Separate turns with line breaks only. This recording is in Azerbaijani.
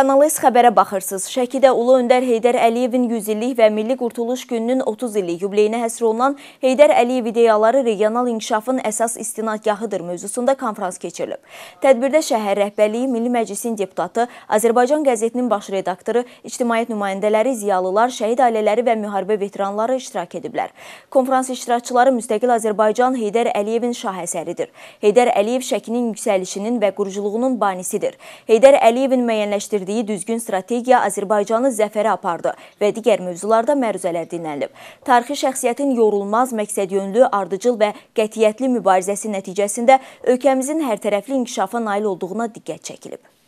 Kanal S xəbərə baxırsınız. Şəkidə Ulu Öndər Heydər Əliyevin 100 illik və Milli Qurtuluş gününün 30 illik yubileyinə həsr olunan Heydər Əliyev ideyaları regional inkişafın əsas istinadgahıdır mövzusunda konfrans keçirilib. Tədbirdə şəhər rəhbərliyi, Milli Məclisin deputatı, Azərbaycan qəzetinin baş redaktoru, ictimaiyyət nümayəndələri, ziyalılar, şəhid ailələri və müharibə veteranları iştirak ediblər. Konfrans iştirakçıları müstəqil Azərbaycan Heydər Əliyevin şah əsəridir. Heydər Əliyev Şəkinin yüksəlişinin və quruculuğunun banisidir. Heydər Əliyevin müəyyənləşdirdiyi izlədiyi düzgün strategiya Azərbaycanı zəfərə apardı və digər mövzularda məruzələr dinlənilib. Tarixi şəxsiyyətin yorulmaz, məqsədyönlü, ardıcıl və qətiyyətli mübarizəsi nəticəsində ölkəmizin hər tərəfli inkişafa nail olduğuna diqqət çəkilib.